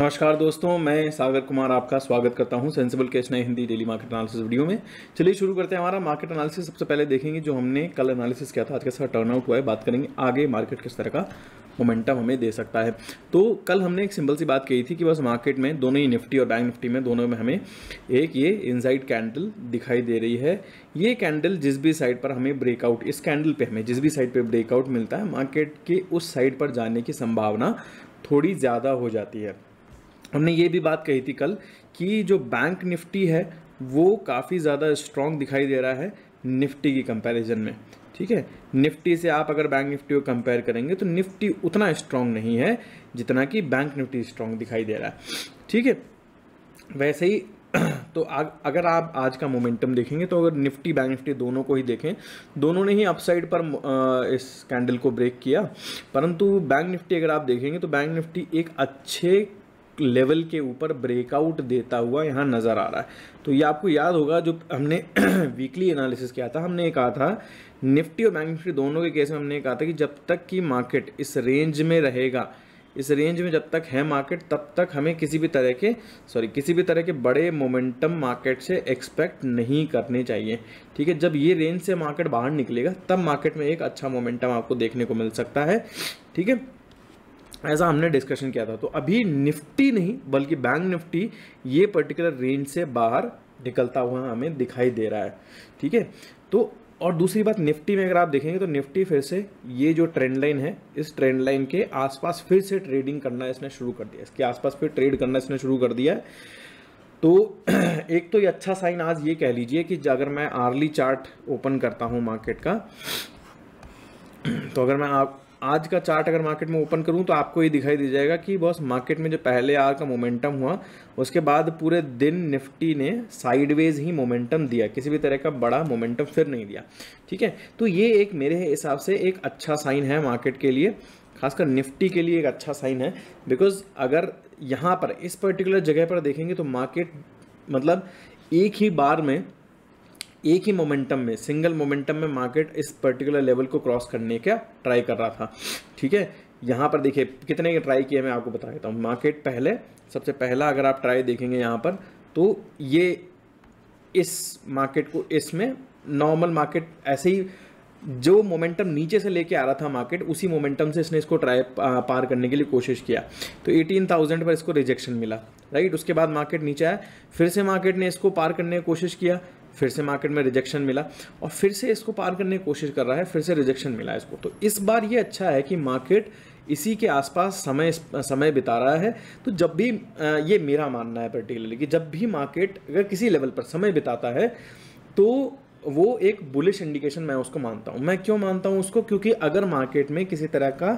नमस्कार दोस्तों मैं सागर कुमार आपका स्वागत करता हूं सेंसिबल कैश नए Hindi daily market analysis video में चलिए शुरू करते हैं हमारा मार्केट एनालिसिस सबसे पहले देखेंगे जो हमने कल एनालिसिस किया था आज कैसा टर्नआउट हुआ है बात करेंगे आगे मार्केट किस तरह का मोमेंटम हमें दे सकता है तो कल हमने एक सिंपल सी बात कही थी कि बस मार्केट में दोनों ही निफ्टी और बैंक निफ्टी में दोनों में हमें एक ये इनसाइड कैंडल दिखाई दे रही है ये कैंडल जिस भी साइड पर हमें ब्रेकआउट इस कैंडल पर हमें जिस भी साइड पर ब्रेकआउट मिलता है मार्केट के उस साइड पर जाने की संभावना थोड़ी ज़्यादा हो जाती है हमने ये भी बात कही थी कल कि जो बैंक निफ्टी है वो काफ़ी ज़्यादा स्ट्रॉन्ग दिखाई दे रहा है निफ्टी की कंपैरिजन में ठीक है निफ्टी से आप अगर बैंक निफ्टी को कंपेयर करेंगे तो निफ्टी उतना स्ट्रांग नहीं है जितना कि बैंक निफ्टी स्ट्रांग दिखाई दे रहा है ठीक है वैसे ही तो आग अगर आप आज का मोमेंटम देखेंगे तो अगर निफ्टी बैंक निफ्टी दोनों को ही देखें दोनों ने ही अपसाइड पर आ, इस कैंडल को ब्रेक किया परंतु बैंक निफ्टी अगर आप देखेंगे तो बैंक निफ्टी एक अच्छे लेवल के ऊपर ब्रेकआउट देता हुआ यहाँ नज़र आ रहा है तो ये आपको याद होगा जो हमने वीकली एनालिसिस किया था हमने कहा था निफ्टी और बैंक निफ्टी दोनों के केस में हमने कहा था कि जब तक कि मार्केट इस रेंज में रहेगा इस रेंज में जब तक है मार्केट तब तक हमें किसी भी तरह के सॉरी किसी भी तरह के बड़े मोमेंटम मार्केट से एक्सपेक्ट नहीं करने चाहिए ठीक है जब ये रेंज से मार्केट बाहर निकलेगा तब मार्केट में एक अच्छा मोमेंटम आपको देखने को मिल सकता है ठीक है ऐसा हमने डिस्कशन किया था तो अभी निफ्टी नहीं बल्कि बैंक निफ्टी ये पर्टिकुलर रेंज से बाहर निकलता हुआ हमें दिखाई दे रहा है ठीक है तो और दूसरी बात निफ्टी में अगर आप देखेंगे तो निफ्टी फिर से ये जो ट्रेंड लाइन है इस ट्रेंड लाइन के आसपास फिर से ट्रेडिंग करना इसने शुरू कर दिया इसके आसपास फिर ट्रेड करना इसने शुरू कर दिया है तो एक तो ये अच्छा साइन आज ये कह लीजिए कि अगर मैं आर्ली चार्ट ओपन करता हूँ मार्केट का तो अगर मैं आप आज का चार्ट अगर मार्केट में ओपन करूँ तो आपको ये दिखाई दे जाएगा कि बॉस मार्केट में जो पहले आर का मोमेंटम हुआ उसके बाद पूरे दिन निफ्टी ने साइडवेज ही मोमेंटम दिया किसी भी तरह का बड़ा मोमेंटम फिर नहीं दिया ठीक है तो ये एक मेरे हिसाब से एक अच्छा साइन है मार्केट के लिए खासकर निफ्टी के लिए एक अच्छा साइन है बिकॉज अगर यहाँ पर इस पर्टिकुलर जगह पर देखेंगे तो मार्केट मतलब एक ही बार में एक ही मोमेंटम में सिंगल मोमेंटम में मार्केट इस पर्टिकुलर लेवल को क्रॉस करने का ट्राई कर रहा था ठीक है यहाँ पर देखिए कितने ट्राई किए मैं आपको बता देता हूँ मार्केट पहले सबसे पहला अगर आप ट्राई देखेंगे यहाँ पर तो ये इस मार्केट को इसमें नॉर्मल मार्केट ऐसे ही जो मोमेंटम नीचे से लेके आ रहा था मार्केट उसी मोमेंटम से इसने इसको ट्राई पार करने के लिए कोशिश किया तो 18,000 पर इसको रिजेक्शन मिला राइट उसके बाद मार्केट नीचे आया फिर से मार्केट ने इसको पार करने की कोशिश किया फिर से मार्केट में रिजेक्शन मिला और फिर से इसको पार करने की कोशिश कर रहा है फिर से रिजेक्शन मिला इसको तो इस बार ये अच्छा है कि मार्केट इसी के आसपास समय समय बिता रहा है तो जब भी ये मेरा मानना है पर्टिकुलरली कि जब भी मार्केट अगर किसी लेवल पर समय बिताता है तो वो एक बुलिश इंडिकेशन मैं उसको मानता हूँ मैं क्यों मानता हूँ उसको क्योंकि अगर मार्केट में किसी तरह का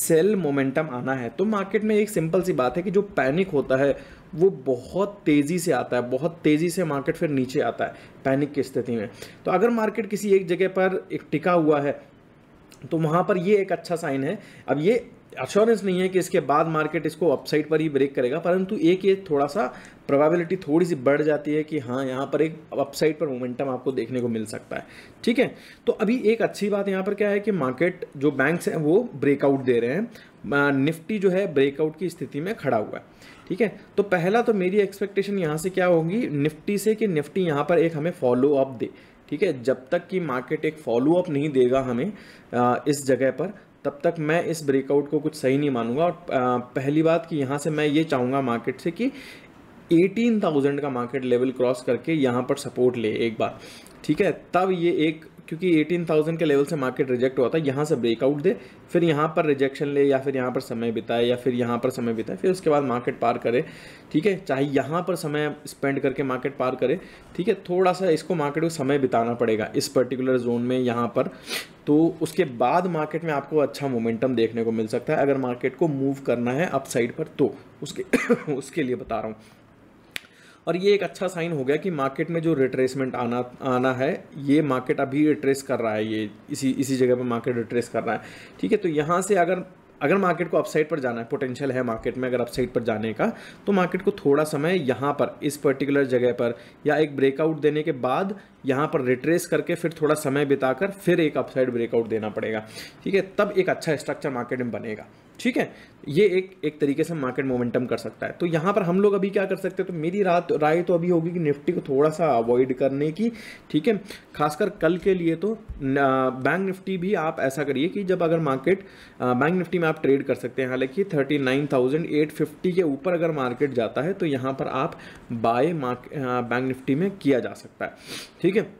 सेल मोमेंटम आना है तो मार्केट में एक सिंपल सी बात है कि जो पैनिक होता है वो बहुत तेज़ी से आता है बहुत तेज़ी से मार्केट फिर नीचे आता है पैनिक की स्थिति में तो अगर मार्केट किसी एक जगह पर एक टिका हुआ है तो वहाँ पर ये एक अच्छा साइन है अब ये अश्योरेंस नहीं है कि इसके बाद मार्केट इसको अपसाइड पर ही ब्रेक करेगा परंतु एक ये थोड़ा सा प्रोबेबिलिटी थोड़ी सी बढ़ जाती है कि हाँ यहाँ पर एक अपसाइड पर मोमेंटम आपको देखने को मिल सकता है ठीक है तो अभी एक अच्छी बात यहाँ पर क्या है कि मार्केट जो बैंक्स हैं वो ब्रेकआउट दे रहे हैं निफ्टी जो है ब्रेकआउट की स्थिति में खड़ा हुआ है ठीक है तो पहला तो मेरी एक्सपेक्टेशन यहाँ से क्या होगी निफ्टी से कि निफ्टी यहाँ पर एक हमें फॉलो अप दे ठीक है जब तक कि मार्केट एक फॉलो अप नहीं देगा हमें इस जगह पर तब तक मैं इस ब्रेकआउट को कुछ सही नहीं मानूंगा और पहली बात कि यहाँ से मैं ये चाहूँगा मार्केट से कि 18,000 का मार्केट लेवल क्रॉस करके यहाँ पर सपोर्ट ले एक बार ठीक है तब ये एक क्योंकि 18,000 के लेवल से मार्केट रिजेक्ट हुआ था यहाँ से ब्रेकआउट दे फिर यहाँ पर रिजेक्शन ले या फिर यहाँ पर समय बिताए या फिर यहाँ पर समय बिताए फिर उसके बाद मार्केट पार करे ठीक है चाहे यहाँ पर समय स्पेंड करके मार्केट पार करे ठीक है थोड़ा सा इसको मार्केट को समय बिताना पड़ेगा इस पर्टिकुलर जोन में यहाँ पर तो उसके बाद मार्केट में आपको अच्छा मोमेंटम देखने को मिल सकता है अगर मार्केट को मूव करना है अपसाइड पर तो उसके उसके लिए बता रहा हूँ और ये एक अच्छा साइन हो गया कि मार्केट में जो रिट्रेसमेंट आना आना है ये मार्केट अभी रिट्रेस कर रहा है ये इसी इसी जगह पे मार्केट रिट्रेस कर रहा है ठीक है तो यहाँ से अगर अगर मार्केट को अपसाइड पर जाना है पोटेंशियल है मार्केट में अगर अपसाइड पर जाने का तो मार्केट को थोड़ा समय यहाँ पर इस पर्टिकुलर जगह पर या एक ब्रेकआउट देने के बाद यहाँ पर रिट्रेस करके फिर थोड़ा समय बिताकर फिर एक अपसाइड ब्रेकआउट देना पड़ेगा ठीक है तब एक अच्छा स्ट्रक्चर मार्केट में बनेगा ठीक है ये एक एक तरीके से मार्केट मोमेंटम कर सकता है तो यहाँ पर हम लोग अभी क्या कर सकते हैं तो मेरी रात राय तो अभी होगी कि निफ्टी को थोड़ा सा अवॉइड करने की ठीक है खासकर कल के लिए तो बैंक निफ्टी भी आप ऐसा करिए कि जब अगर मार्केट बैंक निफ्टी में आप ट्रेड कर सकते हैं हालांकि thirty nine thousand eight fifty के ऊपर अगर मार्केट जाता है तो यहाँ पर आप बाय बैंक निफ्टी में किया जा सकता है ठीक है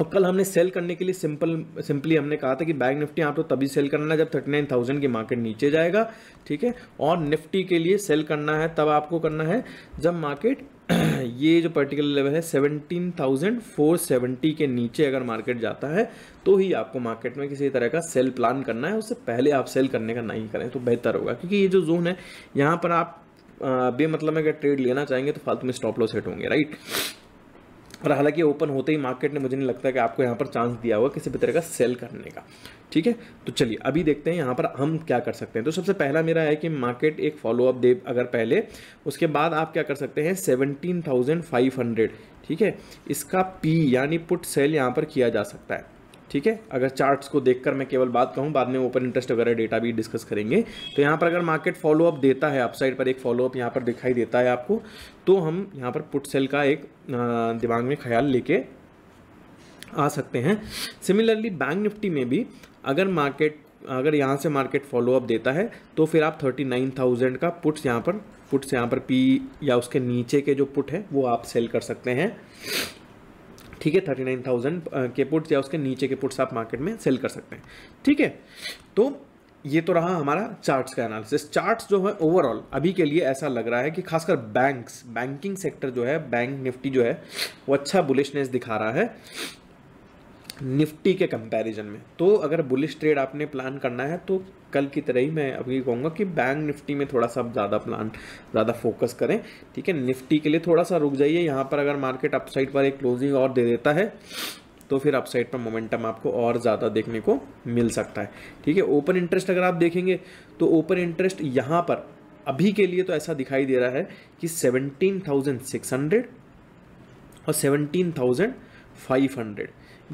और कल हमने सेल करने के लिए सिंपल सिंपली हमने कहा था कि बैंक निफ्टी आप तो तभी सेल करना है जब 39,000 की मार्केट नीचे जाएगा ठीक है और निफ्टी के लिए सेल करना है तब आपको करना है जब मार्केट ये जो पर्टिकुलर लेवल है 17,470 के नीचे अगर मार्केट जाता है तो ही आपको मार्केट में किसी तरह का सेल प्लान करना है उससे पहले आप सेल करने का नहीं करें तो बेहतर होगा क्योंकि ये जो जोन है यहाँ पर आप बेमतलब अगर ट्रेड लेना चाहेंगे तो फालतू में स्टॉप लॉस सेट होंगे राइट और हालांकि ओपन होते ही मार्केट ने मुझे नहीं लगता कि आपको यहाँ पर चांस दिया हुआ किसी भी तरह का सेल करने का ठीक है तो चलिए अभी देखते हैं यहाँ पर हम क्या कर सकते हैं तो सबसे पहला मेरा है कि मार्केट एक फॉलोअप दे अगर पहले उसके बाद आप क्या कर सकते हैं सेवनटीन थाउजेंड फाइव हंड्रेड ठीक है इसका पी यानी पुट सेल यहाँ पर किया जा सकता है ठीक है अगर चार्ट्स को देखकर मैं केवल बात कहूँ बाद में ओपन इंटरेस्ट वगैरह डेटा भी डिस्कस करेंगे तो यहाँ पर अगर मार्केट फॉलोअप देता है अपसाइड पर एक फॉलोअप यहाँ पर दिखाई देता है आपको तो हम यहाँ पर पुट सेल का एक दिमाग में ख्याल लेके आ सकते हैं सिमिलरली बैंक निफ्टी में भी अगर मार्केट अगर यहाँ से मार्केट फॉलोअप देता है तो फिर आप थर्टी नाइन थाउजेंड का पुट्स यहाँ पर पुट्स यहाँ पर पी या उसके नीचे के जो पुट है वो आप सेल कर सकते हैं ठीक है थर्टी नाइन थाउजेंड के पुट्स या उसके नीचे के पुट्स आप मार्केट में सेल कर सकते हैं ठीक है तो ये तो रहा हमारा चार्ट्स का एनालिसिस चार्ट्स जो है ओवरऑल अभी के लिए ऐसा लग रहा है कि खासकर बैंक्स बैंकिंग सेक्टर जो है बैंक निफ्टी जो है वो अच्छा बुलिशनेस दिखा रहा है निफ्टी के कंपैरिजन में तो अगर बुलिश ट्रेड आपने प्लान करना है तो कल की तरह ही मैं अभी कहूँगा कि बैंक निफ्टी में थोड़ा सा ज़्यादा प्लान ज़्यादा फोकस करें ठीक है निफ्टी के लिए थोड़ा सा रुक जाइए यहाँ पर अगर मार्केट अपसाइड पर एक क्लोजिंग और दे देता है तो फिर अपसाइड पर मोमेंटम आपको और ज़्यादा देखने को मिल सकता है ठीक है ओपन इंटरेस्ट अगर आप देखेंगे तो ओपन इंटरेस्ट यहाँ पर अभी के लिए तो ऐसा दिखाई दे रहा है कि 17,600 और 17,500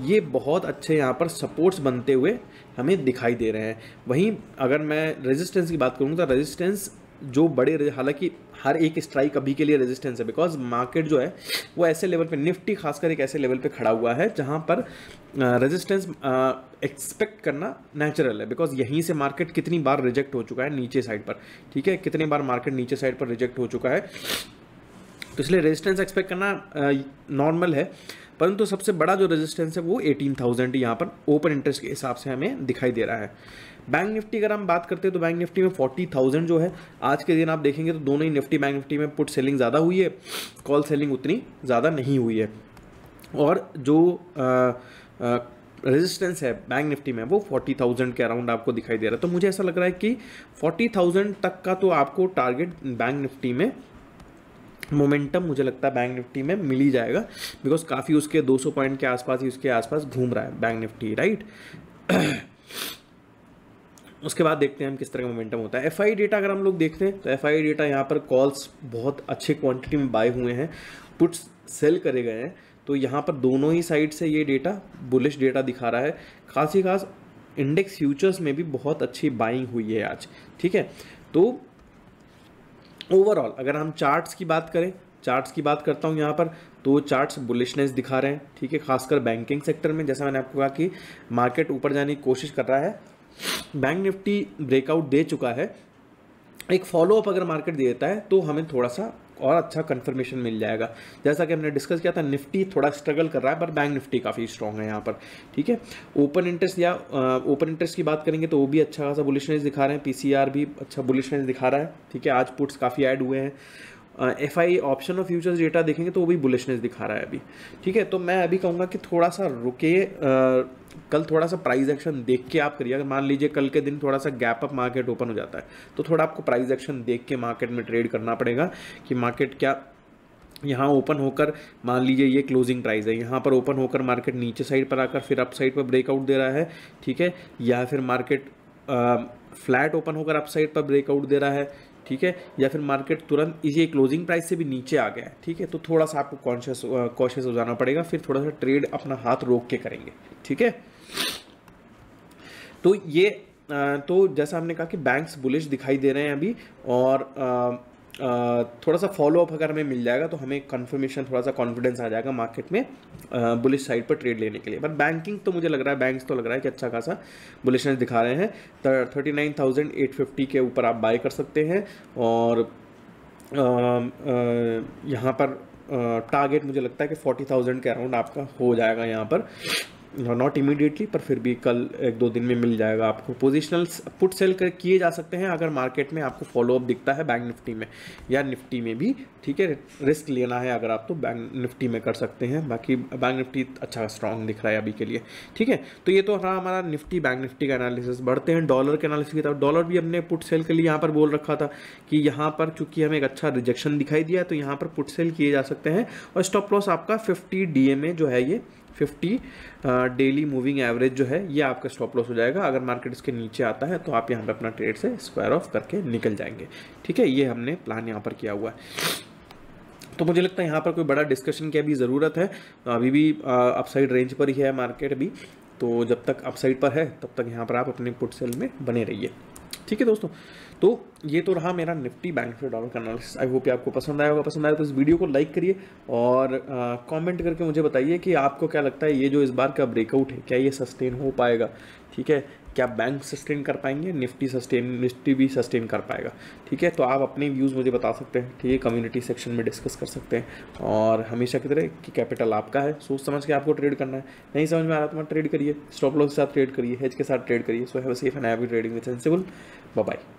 ये बहुत अच्छे यहाँ पर सपोर्ट्स बनते हुए हमें दिखाई दे रहे हैं वहीं अगर मैं रेजिस्टेंस की बात करूँ तो रेजिस्टेंस जो बड़े हालांकि हर एक स्ट्राइक अभी के लिए रेजिस्टेंस है बिकॉज मार्केट जो है वो ऐसे लेवल पे निफ्टी खासकर एक ऐसे लेवल पे खड़ा हुआ है जहाँ पर रेजिस्टेंस एक्सपेक्ट करना नेचुरल है बिकॉज यहीं से मार्केट कितनी बार रिजेक्ट हो चुका है नीचे साइड पर ठीक है कितने बार मार्केट नीचे साइड पर रिजेक्ट हो चुका है तो इसलिए रेजिस्टेंस एक्सपेक्ट करना नॉर्मल है परंतु सबसे बड़ा जो रेजिस्टेंस है वो एटीन थाउजेंड यहाँ पर ओपन इंटरेस्ट के हिसाब से हमें दिखाई दे रहा है बैंक निफ्टी अगर हम बात करते हैं तो बैंक निफ्टी में फोर्टी थाउजेंड जो है आज के दिन आप देखेंगे तो दोनों ही निफ्टी बैंक निफ्टी में पुट सेलिंग ज़्यादा हुई है कॉल सेलिंग उतनी ज़्यादा नहीं हुई है और जो रेजिस्टेंस है बैंक निफ्टी में वो 40,000 के अराउंड आपको दिखाई दे रहा है तो मुझे ऐसा लग रहा है कि 40,000 तक का तो आपको टारगेट बैंक निफ्टी में मोमेंटम मुझे लगता है बैंक निफ्टी में मिल ही जाएगा बिकॉज काफ़ी उसके 200 पॉइंट के आसपास ही उसके आसपास घूम रहा है बैंक निफ्टी राइट उसके बाद देखते हैं हम किस तरह का मोमेंटम होता है एफ डेटा अगर हम लोग देखते हैं तो एफ डेटा यहाँ पर कॉल्स बहुत अच्छे क्वांटिटी में बाय हुए हैं पुट्स सेल करे गए हैं तो यहाँ पर दोनों ही साइड से ये डेटा बुलिश डेटा दिखा रहा है खास ही खास इंडेक्स फ्यूचर्स में भी बहुत अच्छी बाइंग हुई है आज ठीक है तो ओवरऑल अगर हम चार्ट्स की बात करें चार्ट्स की बात करता हूँ यहाँ पर तो चार्ट्स बुलिशनेस दिखा रहे हैं ठीक है खासकर बैंकिंग सेक्टर में जैसा मैंने आपको कहा कि मार्केट ऊपर जाने की कोशिश कर रहा है बैंक निफ्टी ब्रेकआउट दे चुका है एक फॉलोअप अगर मार्केट दे देता है तो हमें थोड़ा सा और अच्छा कंफर्मेशन मिल जाएगा जैसा कि हमने डिस्कस किया था निफ्टी थोड़ा स्ट्रगल कर रहा है पर बैंक निफ्टी काफ़ी स्ट्रॉन्ग है यहाँ पर ठीक है ओपन इंटरेस्ट या ओपन इंटरेस्ट की बात करेंगे तो वो भी अच्छा खासा बुलिशनेस दिखा रहे हैं पीसीआर भी अच्छा बुलिशनेस दिखा रहा है ठीक है आज पुट्स काफ़ी ऐड हुए हैं एफ आई ऑप्शन और फ्यूचर्स डेटा देखेंगे तो वो भी बुलिशनेस दिखा रहा है अभी ठीक है तो मैं अभी कहूँगा कि थोड़ा सा रुके कल थोड़ा सा प्राइस एक्शन देख के आप करिए अगर मान लीजिए कल के दिन थोड़ा सा गैप अप मार्केट ओपन हो जाता है तो थोड़ा आपको प्राइस एक्शन देख के मार्केट में ट्रेड करना पड़ेगा कि मार्केट क्या यहाँ ओपन होकर मान लीजिए ये क्लोजिंग प्राइस है यहाँ पर ओपन होकर मार्केट नीचे साइड पर आकर फिर अप साइड पर ब्रेकआउट दे रहा है ठीक है या फिर मार्केट फ्लैट ओपन होकर अप साइड पर ब्रेकआउट दे रहा है ठीक है या फिर मार्केट तुरंत इसी क्लोजिंग प्राइस से भी नीचे आ गया है ठीक है तो थोड़ा सा आपको कॉन्शियस कॉशियस हो जाना पड़ेगा फिर थोड़ा सा ट्रेड अपना हाथ रोक के करेंगे ठीक है तो ये तो जैसा हमने कहा कि बैंक्स बुलिश दिखाई दे रहे हैं अभी और थोड़ा सा फॉलोअप अगर हमें मिल जाएगा तो हमें कन्फर्मेशन थोड़ा सा कॉन्फिडेंस आ जाएगा मार्केट में बुलिश साइड पर ट्रेड लेने के लिए बट बैंकिंग तो मुझे लग रहा है बैंक्स तो लग रहा है कि अच्छा खासा बुलिशनेस दिखा रहे हैं thirty nine thousand eight fifty के ऊपर आप बाय कर सकते हैं और यहाँ पर टारगेट मुझे लगता है कि फोर्टी थाउजेंड के अराउंड आपका हो जाएगा यहाँ पर नॉट इमीडिएटली पर फिर भी कल एक दो दिन में मिल जाएगा आपको पोजिशनल पुट सेल कर किए जा सकते हैं अगर मार्केट में आपको फॉलोअप दिखता है बैंक निफ्टी में या निफ्टी में भी ठीक है रिस्क लेना है अगर आप तो बैंक निफ्टी में कर सकते हैं बाकी बैंक निफ्टी अच्छा स्ट्रांग दिख रहा है अभी के लिए ठीक है तो ये तो रहा हमारा निफ्टी बैंक निफ्टी का एनालिसिस बढ़ते हैं डॉलर के एनालिसिस की तरफ डॉलर भी हमने पुट सेल के लिए यहाँ पर बोल रखा था कि यहाँ पर चूंकि हमें एक अच्छा रिजेक्शन दिखाई दिया तो यहाँ पर पुट सेल किए जा सकते हैं और स्टॉप लॉस आपका फिफ्टी डी जो है ये फिफ्टी डेली मूविंग एवरेज जो है ये आपका स्टॉप लॉस हो जाएगा अगर मार्केट इसके नीचे आता है तो आप यहाँ पे अपना ट्रेड से स्क्वायर ऑफ करके निकल जाएंगे ठीक है ये हमने प्लान यहाँ पर किया हुआ है तो मुझे लगता है यहाँ पर कोई बड़ा डिस्कशन की अभी ज़रूरत है अभी भी अपसाइड रेंज पर ही है मार्केट भी तो जब तक अपसाइड पर है तब तक यहाँ पर आप अपने पुट सेल में बने रहिए ठीक है दोस्तों तो ये तो रहा मेरा निफ्टी बैंक फिफ्टी डॉलर का एनालिसिस आई होप ये आपको पसंद आया होगा पसंद आया तो इस वीडियो को लाइक करिए और कमेंट करके मुझे बताइए कि आपको क्या लगता है ये जो इस बार का ब्रेकआउट है क्या ये सस्टेन हो पाएगा ठीक है क्या बैंक सस्टेन कर पाएंगे निफ्टी सस्टेन निफ्टी भी सस्टेन कर पाएगा ठीक है तो आप अपने व्यूज़ मुझे बता सकते हैं ठीक है कम्युनिटी सेक्शन में डिस्कस कर सकते हैं और हमेशा की तरह कि कैपिटल आपका है सोच समझ के आपको ट्रेड करना है नहीं समझ में आ रहा तो मैं ट्रेड करिए स्टॉप लॉस के साथ ट्रेड करिए हेज के साथ ट्रेड करिए so have safe and happy trading with sensible bye